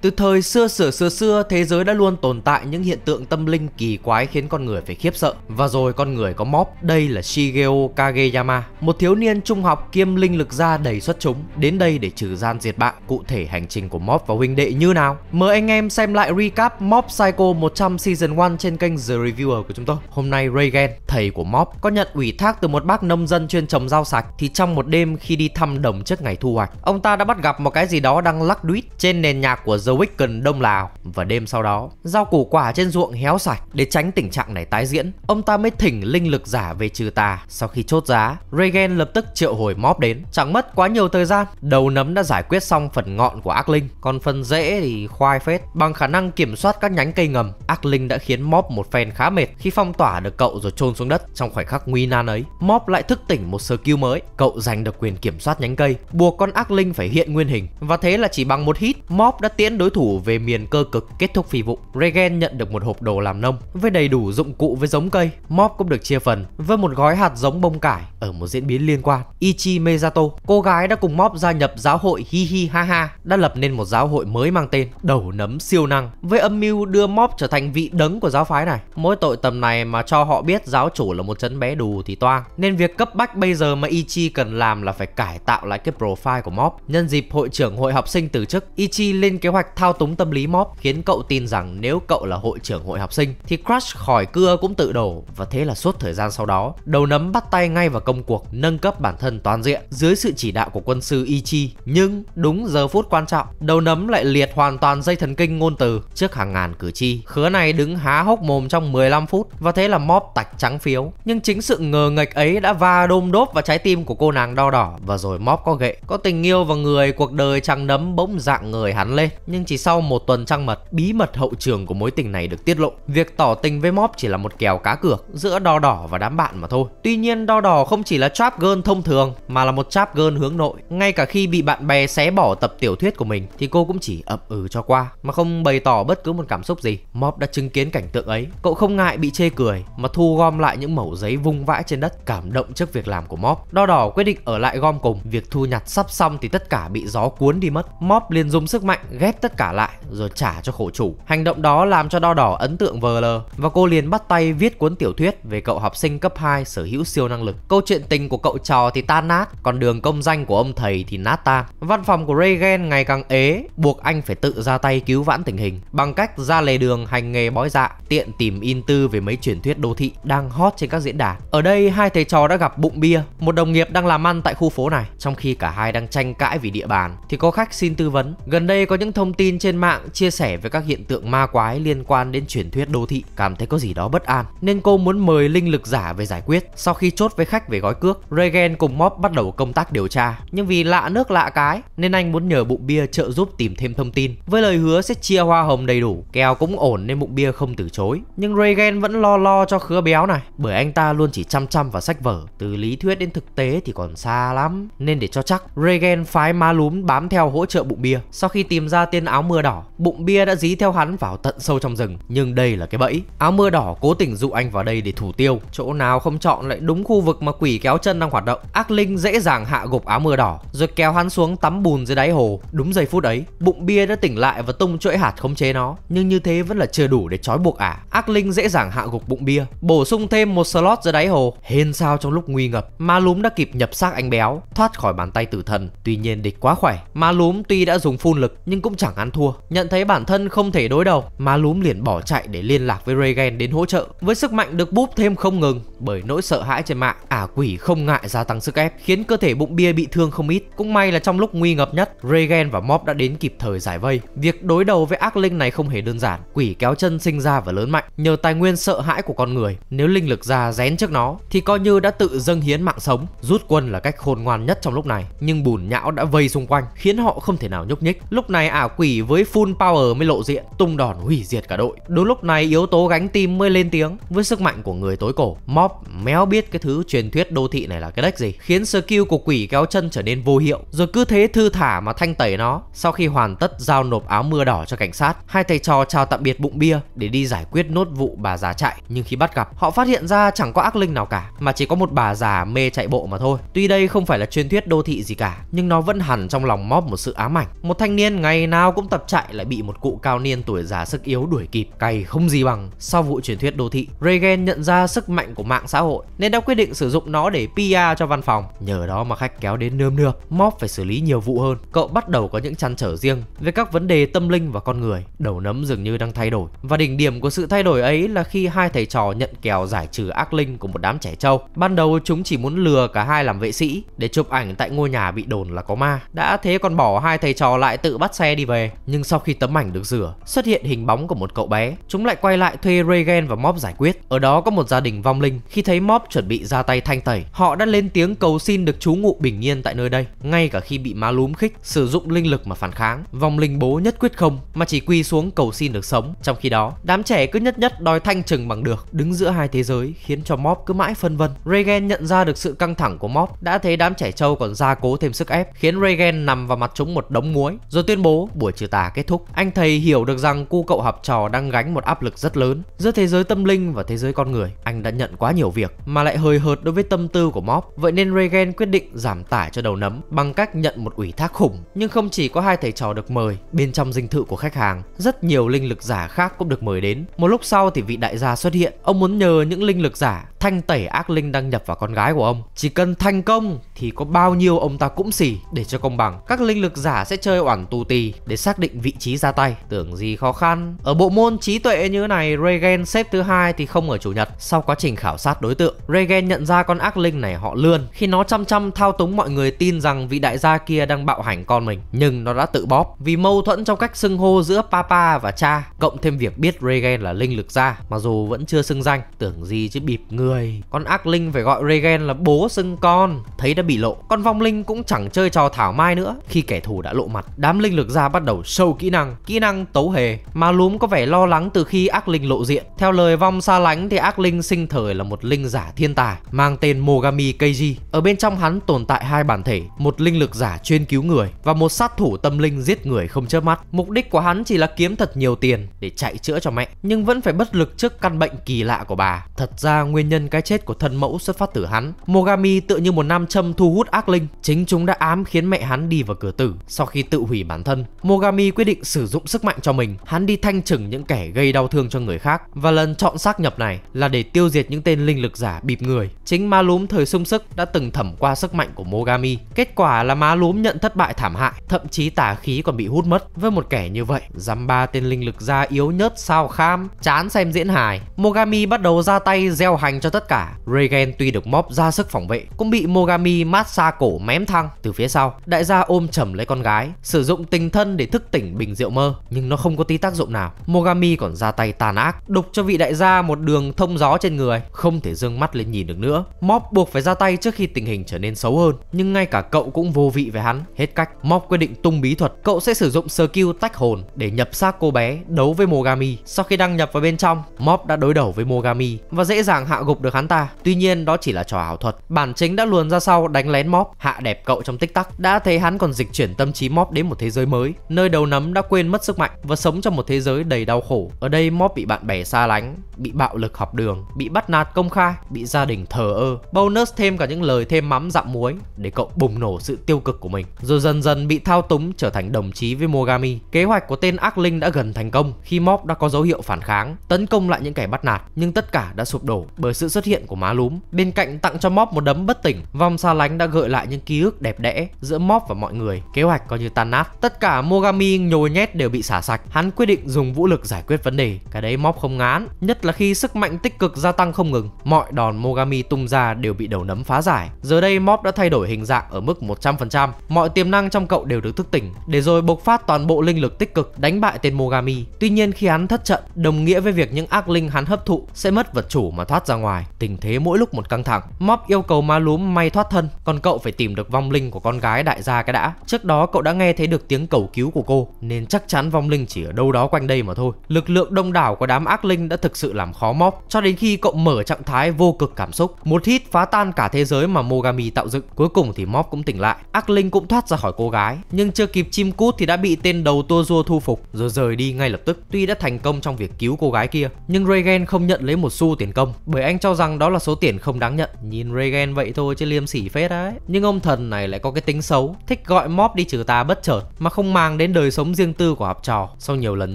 Từ thời xưa xưa xưa xưa, thế giới đã luôn tồn tại những hiện tượng tâm linh kỳ quái khiến con người phải khiếp sợ. Và rồi con người có móp, đây là Shigeo Kageyama, một thiếu niên trung học kiêm linh lực gia đầy xuất chúng, đến đây để trừ gian diệt bạn. Cụ thể hành trình của móp và huynh đệ như nào? Mời anh em xem lại recap Mob Psycho 100 Season 1 trên kênh The Reviewer của chúng tôi. Hôm nay Reagan, thầy của Mob, có nhận ủy thác từ một bác nông dân chuyên trồng rau sạch thì trong một đêm khi đi thăm đồng trước ngày thu hoạch, ông ta đã bắt gặp một cái gì đó đang lắc đuýt trên nền nhạc của The The Weeknd Đông Lào và đêm sau đó, rau củ quả trên ruộng héo sạch để tránh tình trạng này tái diễn. Ông ta mới thỉnh linh lực giả về trừ tà. Sau khi chốt giá, Regen lập tức triệu hồi mob đến. Chẳng mất quá nhiều thời gian, đầu nấm đã giải quyết xong phần ngọn của ác linh, còn phần rễ thì khoai phết. Bằng khả năng kiểm soát các nhánh cây ngầm, ác linh đã khiến mob một phen khá mệt khi phong tỏa được cậu rồi chôn xuống đất. Trong khoảnh khắc nguy nan ấy, mob lại thức tỉnh một sơ skill mới. Cậu giành được quyền kiểm soát nhánh cây, buộc con ác linh phải hiện nguyên hình và thế là chỉ bằng một hit, mob đã tiễn đối thủ về miền cơ cực kết thúc phi vụ. Regen nhận được một hộp đồ làm nông với đầy đủ dụng cụ với giống cây. Mob cũng được chia phần với một gói hạt giống bông cải ở một diễn biến liên quan. Ichi Mezato, cô gái đã cùng Mob gia nhập giáo hội Hi Hi Ha Ha, đã lập nên một giáo hội mới mang tên Đầu Nấm Siêu Năng với âm mưu đưa Mob trở thành vị đấng của giáo phái này. Mỗi tội tầm này mà cho họ biết giáo chủ là một chấn bé đù thì toang. Nên việc cấp bách bây giờ mà Ichi cần làm là phải cải tạo lại cái profile của Mob. Nhân dịp hội trưởng hội học sinh từ chức, Ichi lên kế hoạch cách thao túng tâm lý Mob khiến cậu tin rằng nếu cậu là hội trưởng hội học sinh thì crush khỏi cưa cũng tự đổ và thế là suốt thời gian sau đó, đầu nấm bắt tay ngay vào công cuộc nâng cấp bản thân toàn diện dưới sự chỉ đạo của quân sư Ichi. Nhưng đúng giờ phút quan trọng, đầu nấm lại liệt hoàn toàn dây thần kinh ngôn từ trước hàng ngàn cử tri. Khứa này đứng há hốc mồm trong 15 phút và thế là Mob tạch trắng phiếu. Nhưng chính sự ngờ nghịch ấy đã va đôm đốp vào trái tim của cô nàng đo đỏ và rồi Mob có gậy, có tình yêu và người cuộc đời trăng nấm bỗng dạng người hắn lên. Nhưng nhưng chỉ sau một tuần trăng mật, bí mật hậu trường của mối tình này được tiết lộ. Việc tỏ tình với Mob chỉ là một kèo cá cược giữa đo đỏ và đám bạn mà thôi. Tuy nhiên đo đỏ không chỉ là trap girl thông thường mà là một trap girl hướng nội. Ngay cả khi bị bạn bè xé bỏ tập tiểu thuyết của mình thì cô cũng chỉ ậm ừ cho qua mà không bày tỏ bất cứ một cảm xúc gì. Mob đã chứng kiến cảnh tượng ấy, cậu không ngại bị chê cười mà thu gom lại những mẩu giấy vung vãi trên đất cảm động trước việc làm của Mob. Đo đỏ quyết định ở lại gom cùng, việc thu nhặt sắp xong thì tất cả bị gió cuốn đi mất. Mob liền dùng sức mạnh ghét tất tất cả lại rồi trả cho khổ chủ. Hành động đó làm cho đo đỏ ấn tượng vờ lờ và cô liền bắt tay viết cuốn tiểu thuyết về cậu học sinh cấp 2 sở hữu siêu năng lực. Câu chuyện tình của cậu trò thì tan nát, còn đường công danh của ông thầy thì nát tan. Văn phòng của Reagan ngày càng ế, buộc anh phải tự ra tay cứu vãn tình hình bằng cách ra lề đường hành nghề bói dạ, tiện tìm in tư về mấy truyền thuyết đô thị đang hot trên các diễn đàn. Ở đây hai thầy trò đã gặp bụng bia, một đồng nghiệp đang làm ăn tại khu phố này, trong khi cả hai đang tranh cãi vì địa bàn thì có khách xin tư vấn. Gần đây có những thông tin trên mạng chia sẻ về các hiện tượng ma quái liên quan đến truyền thuyết đô thị cảm thấy có gì đó bất an nên cô muốn mời linh lực giả về giải quyết. Sau khi chốt với khách về gói cước, Regen cùng Mob bắt đầu công tác điều tra. Nhưng vì lạ nước lạ cái nên anh muốn nhờ bụng bia trợ giúp tìm thêm thông tin với lời hứa sẽ chia hoa hồng đầy đủ. Kèo cũng ổn nên bụng bia không từ chối. Nhưng Regen vẫn lo lo cho khứa béo này bởi anh ta luôn chỉ chăm chăm vào sách vở, từ lý thuyết đến thực tế thì còn xa lắm. Nên để cho chắc, Regen phái ma lúm bám theo hỗ trợ bụng bia. Sau khi tìm ra tên áo mưa đỏ, bụng bia đã dí theo hắn vào tận sâu trong rừng, nhưng đây là cái bẫy. Áo mưa đỏ cố tình dụ anh vào đây để thủ tiêu, chỗ nào không chọn lại đúng khu vực mà quỷ kéo chân đang hoạt động. Ác linh dễ dàng hạ gục áo mưa đỏ, rồi kéo hắn xuống tắm bùn dưới đáy hồ. Đúng giây phút ấy, bụng bia đã tỉnh lại và tung chuỗi hạt khống chế nó, nhưng như thế vẫn là chưa đủ để trói buộc ả. Ác linh dễ dàng hạ gục bụng bia, bổ sung thêm một slot dưới đáy hồ. Hên sao trong lúc nguy ngập, ma lúm đã kịp nhập xác anh béo, thoát khỏi bàn tay tử thần. Tuy nhiên địch quá khỏe, ma lúm tuy đã dùng phun lực nhưng cũng chẳng chẳng ăn thua. Nhận thấy bản thân không thể đối đầu, má lúm liền bỏ chạy để liên lạc với Regen đến hỗ trợ. Với sức mạnh được búp thêm không ngừng bởi nỗi sợ hãi trên mạng, ả quỷ không ngại gia tăng sức ép, khiến cơ thể bụng bia bị thương không ít. Cũng may là trong lúc nguy ngập nhất, Regen và Mob đã đến kịp thời giải vây. Việc đối đầu với ác linh này không hề đơn giản, quỷ kéo chân sinh ra và lớn mạnh nhờ tài nguyên sợ hãi của con người. Nếu linh lực ra rén trước nó thì coi như đã tự dâng hiến mạng sống. Rút quân là cách khôn ngoan nhất trong lúc này, nhưng bùn nhão đã vây xung quanh khiến họ không thể nào nhúc nhích. Lúc này ả quỷ với full power mới lộ diện, tung đòn hủy diệt cả đội. Đúng lúc này yếu tố gánh tim mới lên tiếng. Với sức mạnh của người tối cổ, Mob méo biết cái thứ truyền thuyết đô thị này là cái đếch gì, khiến skill của quỷ kéo chân trở nên vô hiệu, rồi cứ thế thư thả mà thanh tẩy nó. Sau khi hoàn tất giao nộp áo mưa đỏ cho cảnh sát, hai thầy trò chào tạm biệt bụng bia để đi giải quyết nốt vụ bà già chạy. Nhưng khi bắt gặp, họ phát hiện ra chẳng có ác linh nào cả, mà chỉ có một bà già mê chạy bộ mà thôi. Tuy đây không phải là truyền thuyết đô thị gì cả, nhưng nó vẫn hẳn trong lòng Mob một sự ám ảnh. Một thanh niên ngày nào Tao cũng tập chạy lại bị một cụ cao niên tuổi già sức yếu đuổi kịp, cày không gì bằng. Sau vụ truyền thuyết đô thị, Regen nhận ra sức mạnh của mạng xã hội nên đã quyết định sử dụng nó để PR cho văn phòng. Nhờ đó mà khách kéo đến nơm nượp, Mob phải xử lý nhiều vụ hơn. Cậu bắt đầu có những chăn trở riêng về các vấn đề tâm linh và con người. Đầu nấm dường như đang thay đổi và đỉnh điểm của sự thay đổi ấy là khi hai thầy trò nhận kèo giải trừ ác linh của một đám trẻ trâu. Ban đầu chúng chỉ muốn lừa cả hai làm vệ sĩ để chụp ảnh tại ngôi nhà bị đồn là có ma. Đã thế còn bỏ hai thầy trò lại tự bắt xe đi về Zoe. Nhưng sau khi tấm ảnh được rửa, xuất hiện hình bóng của một cậu bé. Chúng lại quay lại thuê Regan và Mop giải quyết. Ở đó có một gia đình vong linh. Khi thấy Mop chuẩn bị ra tay thanh tẩy, họ đã lên tiếng cầu xin được trú ngụ bình yên tại nơi đây. Ngay cả khi bị má lúm khích, sử dụng linh lực mà phản kháng, vong linh bố nhất quyết không mà chỉ quy xuống cầu xin được sống. Trong khi đó, đám trẻ cứ nhất nhất đòi thanh trừng bằng được. Đứng giữa hai thế giới khiến cho Mop cứ mãi phân vân. Regan nhận ra được sự căng thẳng của Mop, đã thấy đám trẻ trâu còn gia cố thêm sức ép khiến Regan nằm vào mặt chúng một đống muối, rồi tuyên bố buổi buổi trừ tà kết thúc, anh thầy hiểu được rằng cu cậu học trò đang gánh một áp lực rất lớn giữa thế giới tâm linh và thế giới con người. Anh đã nhận quá nhiều việc mà lại hơi hợt đối với tâm tư của Mob, vậy nên Regen quyết định giảm tải cho đầu nấm bằng cách nhận một ủy thác khủng. Nhưng không chỉ có hai thầy trò được mời, bên trong dinh thự của khách hàng, rất nhiều linh lực giả khác cũng được mời đến. Một lúc sau thì vị đại gia xuất hiện, ông muốn nhờ những linh lực giả thanh tẩy ác linh đăng nhập vào con gái của ông. Chỉ cần thành công thì có bao nhiêu ông ta cũng xỉ để cho công bằng. Các linh lực giả sẽ chơi oản tù tì để xác định vị trí ra tay. Tưởng gì khó khăn. Ở bộ môn trí tuệ như này, Regen xếp thứ hai thì không ở chủ nhật. Sau quá trình khảo sát đối tượng, Regen nhận ra con ác linh này họ lươn khi nó chăm chăm thao túng mọi người tin rằng vị đại gia kia đang bạo hành con mình, nhưng nó đã tự bóp vì mâu thuẫn trong cách xưng hô giữa papa và cha, cộng thêm việc biết Regen là linh lực gia, mà dù vẫn chưa xưng danh, tưởng gì chứ bịp ngư người Con ác linh phải gọi Regen là bố xưng con Thấy đã bị lộ Con vong linh cũng chẳng chơi trò thảo mai nữa Khi kẻ thù đã lộ mặt Đám linh lực ra bắt đầu sâu kỹ năng Kỹ năng tấu hề Mà lúm có vẻ lo lắng từ khi ác linh lộ diện Theo lời vong xa lánh thì ác linh sinh thời là một linh giả thiên tài Mang tên Mogami Keiji Ở bên trong hắn tồn tại hai bản thể Một linh lực giả chuyên cứu người Và một sát thủ tâm linh giết người không chớp mắt Mục đích của hắn chỉ là kiếm thật nhiều tiền Để chạy chữa cho mẹ Nhưng vẫn phải bất lực trước căn bệnh kỳ lạ của bà Thật ra nguyên nhân nhân cái chết của thân mẫu xuất phát từ hắn. Mogami tự như một nam châm thu hút ác linh, chính chúng đã ám khiến mẹ hắn đi vào cửa tử. Sau khi tự hủy bản thân, Mogami quyết định sử dụng sức mạnh cho mình, hắn đi thanh trừng những kẻ gây đau thương cho người khác và lần chọn xác nhập này là để tiêu diệt những tên linh lực giả bịp người. Chính ma lúm thời sung sức đã từng thẩm qua sức mạnh của Mogami. Kết quả là ma lúm nhận thất bại thảm hại, thậm chí tà khí còn bị hút mất. Với một kẻ như vậy, dám ba tên linh lực gia yếu nhớt sao kham, chán xem diễn hài. Mogami bắt đầu ra tay gieo hành cho cho tất cả. Regen tuy được Mob ra sức phòng vệ, cũng bị Mogami mát xa cổ mém thăng từ phía sau. Đại gia ôm chầm lấy con gái, sử dụng tình thân để thức tỉnh bình rượu mơ, nhưng nó không có tí tác dụng nào. Mogami còn ra tay tàn ác, đục cho vị đại gia một đường thông gió trên người, không thể dương mắt lên nhìn được nữa. Mob buộc phải ra tay trước khi tình hình trở nên xấu hơn, nhưng ngay cả cậu cũng vô vị với hắn. Hết cách, Mob quyết định tung bí thuật, cậu sẽ sử dụng skill tách hồn để nhập xác cô bé đấu với Mogami. Sau khi đăng nhập vào bên trong, Mob đã đối đầu với Mogami và dễ dàng hạ gục phục được hắn ta. Tuy nhiên đó chỉ là trò ảo thuật. Bản chính đã luồn ra sau đánh lén Mop, hạ đẹp cậu trong tích tắc. Đã thấy hắn còn dịch chuyển tâm trí Mop đến một thế giới mới, nơi đầu nấm đã quên mất sức mạnh và sống trong một thế giới đầy đau khổ. Ở đây Mop bị bạn bè xa lánh, bị bạo lực học đường, bị bắt nạt công khai, bị gia đình thờ ơ. Bonus thêm cả những lời thêm mắm dặm muối để cậu bùng nổ sự tiêu cực của mình. Rồi dần dần bị thao túng trở thành đồng chí với Mogami. Kế hoạch của tên ác linh đã gần thành công khi Mop đã có dấu hiệu phản kháng, tấn công lại những kẻ bắt nạt, nhưng tất cả đã sụp đổ bởi sự xuất hiện của má lúm. Bên cạnh tặng cho Mop một đấm bất tỉnh, vòng xa lánh đã gợi lại những ký ức đẹp đẽ giữa Mop và mọi người. Kế hoạch coi như tan nát. Tất cả Mogami nhồi nhét đều bị xả sạch. Hắn quyết định dùng vũ lực giải quyết vấn đề. Cái đấy Mop không ngán, nhất là khi sức mạnh tích cực gia tăng không ngừng. Mọi đòn Mogami tung ra đều bị đầu nấm phá giải. Giờ đây Mop đã thay đổi hình dạng ở mức 100%. Mọi tiềm năng trong cậu đều được thức tỉnh, để rồi bộc phát toàn bộ linh lực tích cực đánh bại tên Mogami. Tuy nhiên khi hắn thất trận, đồng nghĩa với việc những ác linh hắn hấp thụ sẽ mất vật chủ mà thoát ra ngoài ngoài. Tình thế mỗi lúc một căng thẳng, Mop yêu cầu ma lúm may thoát thân, còn cậu phải tìm được vong linh của con gái đại gia cái đã. Trước đó cậu đã nghe thấy được tiếng cầu cứu của cô, nên chắc chắn vong linh chỉ ở đâu đó quanh đây mà thôi. Lực lượng đông đảo của đám ác linh đã thực sự làm khó Mop, cho đến khi cậu mở trạng thái vô cực cảm xúc, một hit phá tan cả thế giới mà Mogami tạo dựng. Cuối cùng thì Mop cũng tỉnh lại, ác linh cũng thoát ra khỏi cô gái, nhưng chưa kịp chim cút thì đã bị tên đầu tua rua thu phục rồi rời đi ngay lập tức. Tuy đã thành công trong việc cứu cô gái kia, nhưng Regen không nhận lấy một xu tiền công bởi anh cho cho rằng đó là số tiền không đáng nhận. Nhìn Regen vậy thôi chứ liêm sỉ phết đấy. Nhưng ông thần này lại có cái tính xấu, thích gọi Mob đi trừ tà bất chợt mà không mang đến đời sống riêng tư của học trò. Sau nhiều lần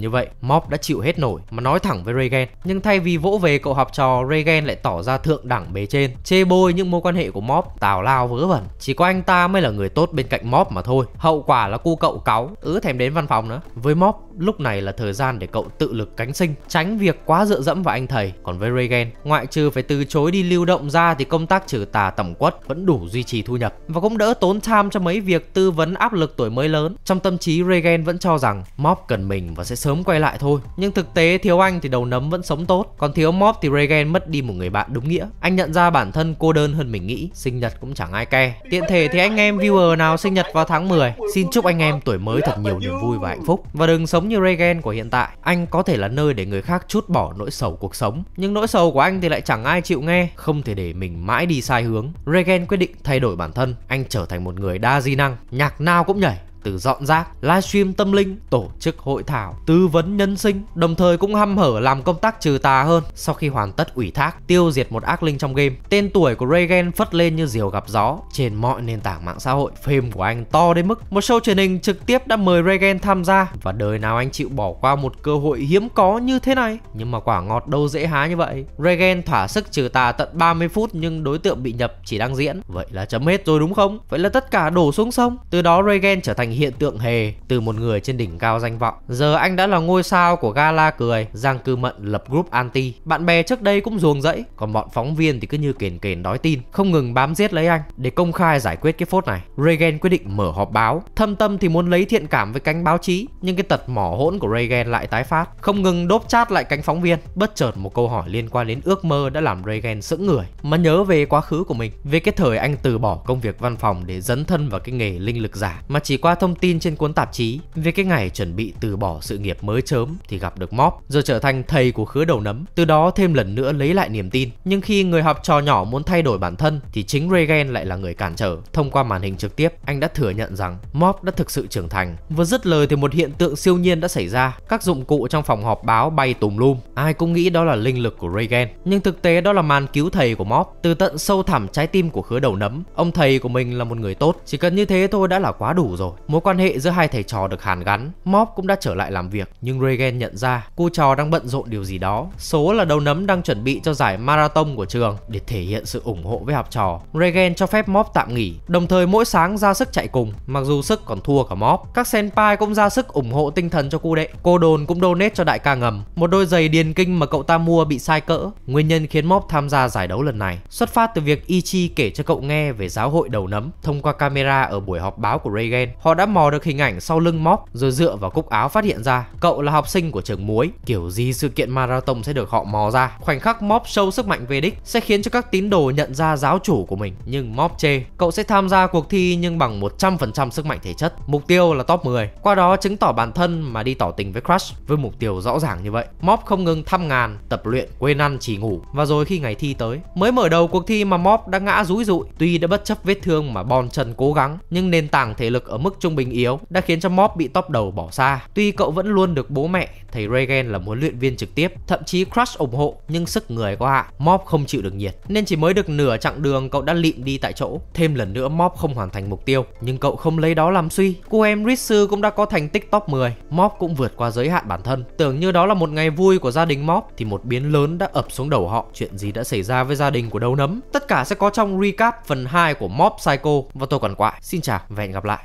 như vậy, Mob đã chịu hết nổi mà nói thẳng với Regen. Nhưng thay vì vỗ về cậu học trò, Regen lại tỏ ra thượng đẳng bề trên, chê bôi những mối quan hệ của Mob tào lao vớ vẩn. Chỉ có anh ta mới là người tốt bên cạnh Mob mà thôi. Hậu quả là cu cậu cáu, ứ thèm đến văn phòng nữa. Với Mob, lúc này là thời gian để cậu tự lực cánh sinh, tránh việc quá dựa dẫm vào anh thầy. Còn với Regen, ngoại trừ phải từ chối đi lưu động ra thì công tác trừ tà tổng quất vẫn đủ duy trì thu nhập và cũng đỡ tốn time cho mấy việc tư vấn áp lực tuổi mới lớn. Trong tâm trí Regen vẫn cho rằng Mob cần mình và sẽ sớm quay lại thôi. Nhưng thực tế thiếu anh thì đầu nấm vẫn sống tốt, còn thiếu Mob thì Regen mất đi một người bạn đúng nghĩa. Anh nhận ra bản thân cô đơn hơn mình nghĩ, sinh nhật cũng chẳng ai ke. Tiện thể thì anh em viewer nào sinh nhật vào tháng 10, xin chúc anh em tuổi mới thật nhiều niềm vui và hạnh phúc và đừng sống như Regen của hiện tại. Anh có thể là nơi để người khác chút bỏ nỗi sầu cuộc sống, nhưng nỗi sầu của anh thì lại chẳng chẳng ai chịu nghe, không thể để mình mãi đi sai hướng. Regen quyết định thay đổi bản thân, anh trở thành một người đa di năng, nhạc nào cũng nhảy, từ dọn rác, livestream tâm linh, tổ chức hội thảo, tư vấn nhân sinh, đồng thời cũng hăm hở làm công tác trừ tà hơn. Sau khi hoàn tất ủy thác, tiêu diệt một ác linh trong game, tên tuổi của Regen phất lên như diều gặp gió trên mọi nền tảng mạng xã hội. Phim của anh to đến mức một show truyền hình trực tiếp đã mời Regen tham gia và đời nào anh chịu bỏ qua một cơ hội hiếm có như thế này. Nhưng mà quả ngọt đâu dễ há như vậy. Regen thỏa sức trừ tà tận 30 phút nhưng đối tượng bị nhập chỉ đang diễn. Vậy là chấm hết rồi đúng không? Vậy là tất cả đổ xuống sông. Từ đó Regen trở thành hiện tượng hề từ một người trên đỉnh cao danh vọng. Giờ anh đã là ngôi sao của gala cười, Giang Cư Mận lập group anti. Bạn bè trước đây cũng ruồng rẫy, còn bọn phóng viên thì cứ như kền kền đói tin, không ngừng bám giết lấy anh để công khai giải quyết cái phốt này. Reagan quyết định mở họp báo, thâm tâm thì muốn lấy thiện cảm với cánh báo chí, nhưng cái tật mỏ hỗn của Reagan lại tái phát, không ngừng đốp chát lại cánh phóng viên. Bất chợt một câu hỏi liên quan đến ước mơ đã làm Reagan sững người, mà nhớ về quá khứ của mình, về cái thời anh từ bỏ công việc văn phòng để dấn thân vào cái nghề linh lực giả, mà chỉ qua thông tin trên cuốn tạp chí về cái ngày chuẩn bị từ bỏ sự nghiệp mới chớm thì gặp được Mop, rồi trở thành thầy của khứa đầu nấm. Từ đó thêm lần nữa lấy lại niềm tin. Nhưng khi người học trò nhỏ muốn thay đổi bản thân thì chính Regen lại là người cản trở. Thông qua màn hình trực tiếp, anh đã thừa nhận rằng Mop đã thực sự trưởng thành. Vừa dứt lời thì một hiện tượng siêu nhiên đã xảy ra. Các dụng cụ trong phòng họp báo bay tùm lum. Ai cũng nghĩ đó là linh lực của Regen, nhưng thực tế đó là màn cứu thầy của Mop từ tận sâu thẳm trái tim của khứa đầu nấm. Ông thầy của mình là một người tốt, chỉ cần như thế thôi đã là quá đủ rồi. Mối quan hệ giữa hai thầy trò được hàn gắn, Mob cũng đã trở lại làm việc, nhưng Regen nhận ra cô trò đang bận rộn điều gì đó. Số là đầu nấm đang chuẩn bị cho giải marathon của trường để thể hiện sự ủng hộ với học trò. Regen cho phép Mob tạm nghỉ, đồng thời mỗi sáng ra sức chạy cùng, mặc dù sức còn thua cả Mob. Các senpai cũng ra sức ủng hộ tinh thần cho cô đệ. Cô đồn cũng donate cho đại ca ngầm, một đôi giày điền kinh mà cậu ta mua bị sai cỡ. Nguyên nhân khiến Mob tham gia giải đấu lần này xuất phát từ việc Ichi kể cho cậu nghe về giáo hội đầu nấm thông qua camera ở buổi họp báo của Regen. Họ đã mò được hình ảnh sau lưng móc rồi dựa vào cúc áo phát hiện ra cậu là học sinh của trường muối. Kiểu gì sự kiện marathon sẽ được họ mò ra. Khoảnh khắc móc sâu sức mạnh về đích sẽ khiến cho các tín đồ nhận ra giáo chủ của mình. Nhưng móc chê, cậu sẽ tham gia cuộc thi nhưng bằng 100% sức mạnh thể chất. Mục tiêu là top 10. Qua đó chứng tỏ bản thân mà đi tỏ tình với crush với mục tiêu rõ ràng như vậy. Mob không ngừng thăm ngàn, tập luyện, quên ăn chỉ ngủ và rồi khi ngày thi tới, mới mở đầu cuộc thi mà Mob đã ngã rúi rụi. Tuy đã bất chấp vết thương mà bon chân cố gắng, nhưng nền tảng thể lực ở mức trung bình yếu đã khiến cho Mob bị top đầu bỏ xa. Tuy cậu vẫn luôn được bố mẹ, thầy Regen là huấn luyện viên trực tiếp, thậm chí Crush ủng hộ nhưng sức người có hạ, Mob không chịu được nhiệt. Nên chỉ mới được nửa chặng đường cậu đã lịm đi tại chỗ. Thêm lần nữa Mob không hoàn thành mục tiêu, nhưng cậu không lấy đó làm suy. Cô em Ritsu cũng đã có thành tích top 10, Mob cũng vượt qua giới hạn bản thân. Tưởng như đó là một ngày vui của gia đình Mob thì một biến lớn đã ập xuống đầu họ. Chuyện gì đã xảy ra với gia đình của đầu nấm? Tất cả sẽ có trong recap phần 2 của Mob Psycho và tôi còn quại. Xin chào và hẹn gặp lại.